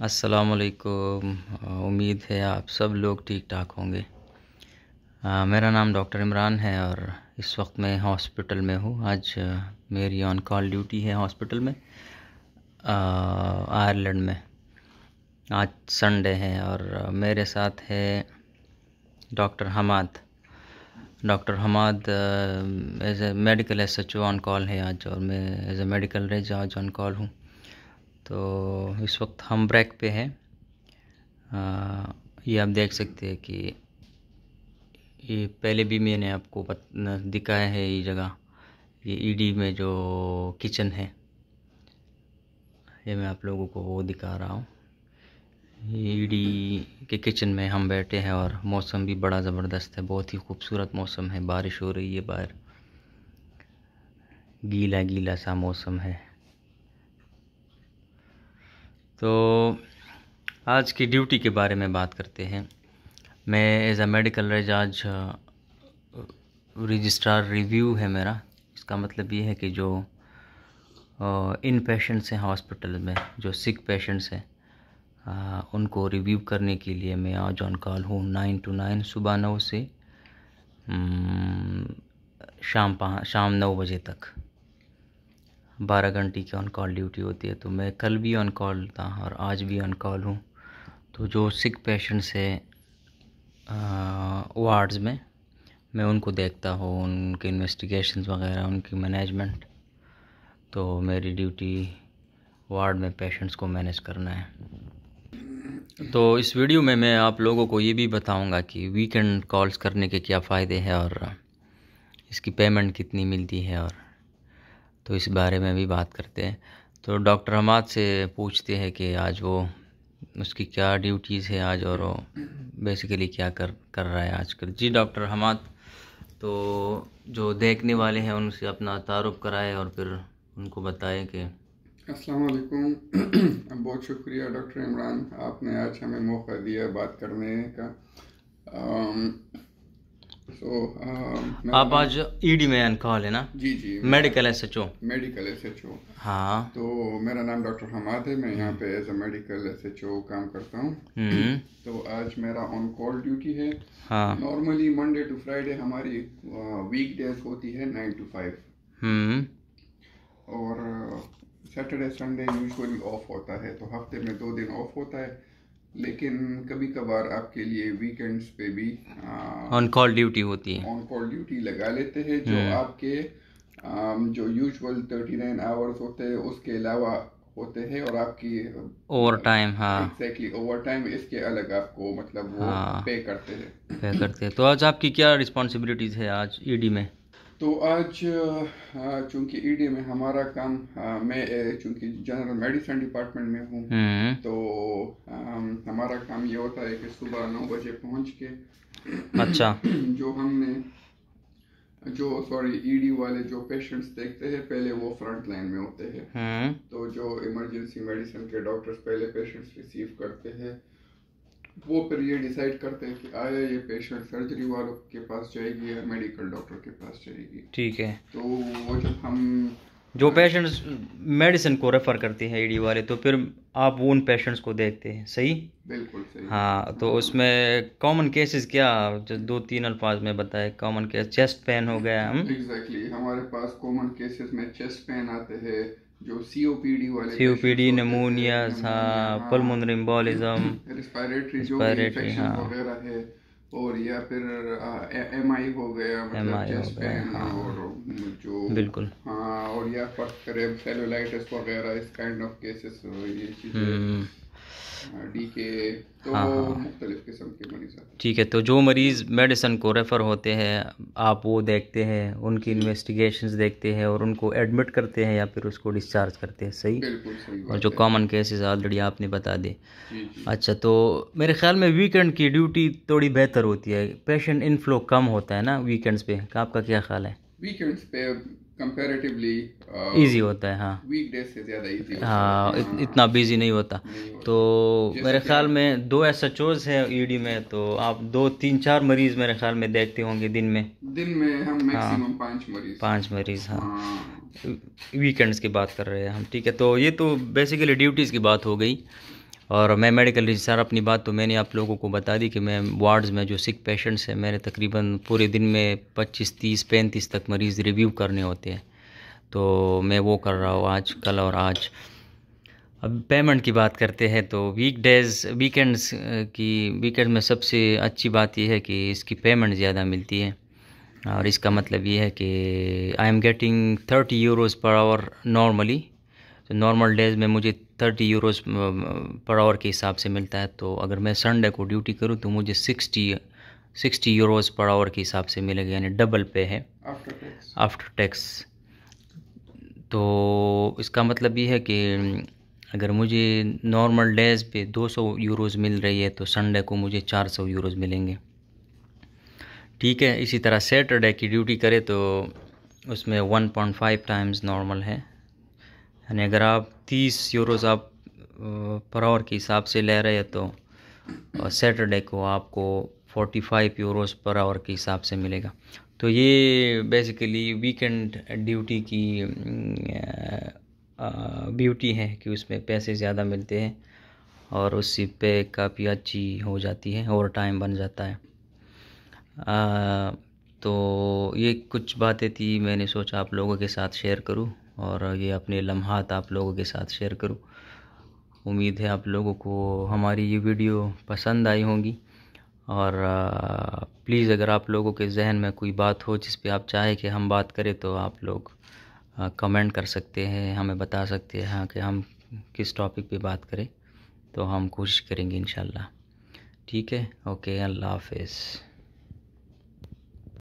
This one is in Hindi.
असलकुम uh, उम्मीद है आप सब लोग ठीक ठाक होंगे आ, uh, मेरा नाम डॉक्टर इमरान है और इस वक्त मैं हॉस्पिटल में हूँ आज uh, मेरी ऑन कॉल ड्यूटी है हॉस्पिटल में आयरलैंड में आज संडे है और मेरे साथ है doctor Hamad doctor Hamad as a medical S H O on call है आज और मैं एज ए मेडिकल रेज आज ऑन कॉल हूँ तो इस वक्त हम ब्रेक पे हैं ये आप देख सकते हैं कि ये पहले भी मैंने आपको दिखाया है ये जगह ये ईडी e में जो किचन है ये मैं आप लोगों को वो दिखा रहा हूँ ईडी e के किचन में हम बैठे हैं और मौसम भी बड़ा ज़बरदस्त है बहुत ही खूबसूरत मौसम है बारिश हो रही है बाहर गीला गीला सा मौसम है तो आज की ड्यूटी के बारे में बात करते हैं मैं एज अ मेडिकल रेज आज रजिस्ट्रार रिव्यू है मेरा इसका मतलब ये है कि जो इन पेशेंट्स हैं हॉस्पिटल में जो सिक पेशेंट्स हैं उनको रिव्यू करने के लिए मैं आज ऑन कॉल हूँ नाइन टू नाइन सुबह नौ से शाम पाँच शाम नौ बजे तक बारह घंटे की ऑन कॉल ड्यूटी होती है तो मैं कल भी ऑन कॉल था और आज भी ऑन कॉल हूँ तो जो सिख पेशेंट्स है वार्ड्स में मैं उनको देखता हूँ उनके इन्वेस्टिगेशन वगैरह उनकी मैनेजमेंट तो मेरी ड्यूटी वार्ड में पेशेंट्स को मैनेज करना है तो इस वीडियो में मैं आप लोगों को ये भी बताऊंगा कि वीकेंड कॉल्स करने के क्या फ़ायदे हैं और इसकी पेमेंट कितनी मिलती है और तो इस बारे में भी बात करते हैं तो डॉक्टर हमाद से पूछते हैं कि आज वो उसकी क्या ड्यूटीज़ है आज और बेसिकली क्या कर कर रहा है आजकल जी डॉक्टर हमाद तो जो देखने वाले हैं उनसे अपना तारुफ कराए और फिर उनको बताएं कि अस्सलाम वालेकुम बहुत शुक्रिया डॉक्टर इमरान आपने आज हमें मौका दिया बात करने का सो um, आप आज ईडी में अनकॉल है ना जी जी medical S H O medical S H O हाँ तो मेरा नाम डॉक्टर हमाद है मैं यहाँ पे as a medical S H O काम करता हूँ हम्म। तो आज मेरा ऑन कॉल ड्यूटी है हाँ नॉर्मली मंडे टू फ्राइडे हमारी वीक uh, डेज होती है नाइन टू फाइव और सैटरडे संडे यूजुअली ऑफ होता है तो हफ्ते में दो दिन ऑफ होता है लेकिन कभी कभार आपके लिए वीकेंड्स पे भी ऑन कॉल ड्यूटी होती है ऑन कॉल ड्यूटी लगा लेते हैं जो हम्म। आपके जो यूजुअल थर्टी नाइन आवर्स होते हैं उसके अलावा होते हैं और आपकी ओवर टाइम हाँ एग्जैक्टली ओवर टाइम इसके अलग आपको मतलब वो हाँ, पे करते हैं पे करते हैं तो आज आपकी क्या रिस्पॉन्सिबिलिटीज है आज ईडी e में तो आज चूंकि ईडी e में हमारा काम मैं चूंकि जनरल मेडिसिन डिपार्टमेंट में हूँ हम्म। तो हमारा काम ये होता है कि सुबह नौ बजे पहुँच के अच्छा जो हमने जो सॉरी ईडी e वाले जो पेशेंट्स देखते हैं पहले वो फ्रंट लाइन में होते हैं हम्म। तो जो इमरजेंसी मेडिसिन के डॉक्टर्स पहले पेशेंट्स रिसीव करते हैं वो फिर ये डिसाइड करते हैं कि आया ये पेशेंट सर्जरी वालों के पास जाएगी या मेडिकल डॉक्टर के पास जाएगी ठीक है तो वो जब हम जो पेशेंट्स मेडिसिन को रेफर करते हैं ईडी वाले तो फिर आप वो उन पेशेंट्स को देखते हैं सही बिल्कुल सही हाँ तो उसमें कॉमन केसेस क्या जो दो तीन अल्फाज में बताए कॉमन केस चेस्ट पेन हो गया हम एग्जैक्टली exactly. हमारे पास कॉमन केसेस में चेस्ट पेन आते हैं जो सीओपीडी वाले सीओपीडी नमोनिया हाँ पल्मोनरी एम्बोलिज्म रेस्पिरेटरी जो इन्फेक्शन हाँ। वगैरह है और या फिर एम आई हो गया मतलब चेस्ट पेन हाँ। और हम्म, जो बिल्कुल हाँ और या फिर सेलुलाइटिस वगैरह इस काइंड ऑफ केसेस ये चीजें हम्म। हाँ तो हाँ, हाँ। ठीक है तो जो मरीज़ मेडिसन को रेफ़र होते हैं आप वो देखते हैं उनकी इन्वेस्टिगेशन देखते हैं और उनको एडमिट करते हैं या फिर उसको डिस्चार्ज करते हैं सही, सही और जो कॉमन केसेस ऑलरेडी आपने बता दे अच्छा तो मेरे ख्याल में वीकेंड की ड्यूटी थोड़ी बेहतर होती है पेशेंट इनफ्लो कम होता है ना वीकेंड्स पे आपका क्या ख्याल है वीकेंड्स पे कंपैरेटिवली इजी uh, होता है हाँ वीक डेज से ज़्यादा इजी हाँ इत, हाँ। इतना बिजी नहीं होता नहीं तो मेरे ख्याल में दो एस एच ओज ई डी में तो आप दो तीन चार मरीज मेरे ख्याल में देखते होंगे दिन में दिन में हम मैक्सिमम हाँ। पांच मरीज पाँच मरीज हाँ वीकेंड्स हाँ। की बात कर रहे हैं हम ठीक है तो ये तो बेसिकली ड्यूटीज़ की बात हो गई और मैं मेडिकल रजिस्ट्रार अपनी बात तो मैंने आप लोगों को बता दी कि मैं वार्ड्स में जो सिक पेशेंट्स हैं मेरे तकरीबन पूरे दिन में 25 30 पैंतीस तक मरीज़ रिव्यू करने होते हैं तो मैं वो कर रहा हूँ आज कल और आज अब पेमेंट की बात करते हैं तो वीक डेज़ वीकेंड्स की वीकेंड में सबसे अच्छी बात यह है कि इसकी पेमेंट ज़्यादा मिलती है और इसका मतलब ये है कि I am getting thirty euros per hour normally normal days में मुझे थर्टी यूरोस पर आवर के हिसाब से मिलता है तो अगर मैं संडे को ड्यूटी करूँ तो मुझे sixty sixty euros per hour के हिसाब से मिलेगा यानी डबल पे है आफ्टर टैक्स तो इसका मतलब ये है कि अगर मुझे नॉर्मल डेज़ पे 200 यूरोस मिल रही है तो संडे को मुझे 400 यूरोस मिलेंगे ठीक है इसी तरह सैटरडे की ड्यूटी करे तो उसमें 1.5 टाइम्स नॉर्मल है यानी अगर आप तीस यूरोस आप पर आवर के हिसाब से ले रहे हैं तो सैटरडे को आपको forty five euros per hour के हिसाब से मिलेगा तो ये बेसिकली वीकेंड ड्यूटी की ब्यूटी है कि उसमें पैसे ज़्यादा मिलते हैं और उससे पे काफ़ी अच्छी हो जाती है ओवर टाइम बन जाता है आ, तो ये कुछ बातें थी मैंने सोचा आप लोगों के साथ शेयर करूं और ये अपने लम्हात आप लोगों के साथ शेयर करूँ उम्मीद है आप लोगों को हमारी ये वीडियो पसंद आई होंगी और प्लीज़ अगर आप लोगों के जहन में कोई बात हो जिस पे आप चाहें कि हम बात करें तो आप लोग कमेंट कर सकते हैं हमें बता सकते हैं हाँ कि हम किस टॉपिक पे बात करें तो हम कोशिश करेंगे इन ठीक है ओके अल्लाह हाफिज़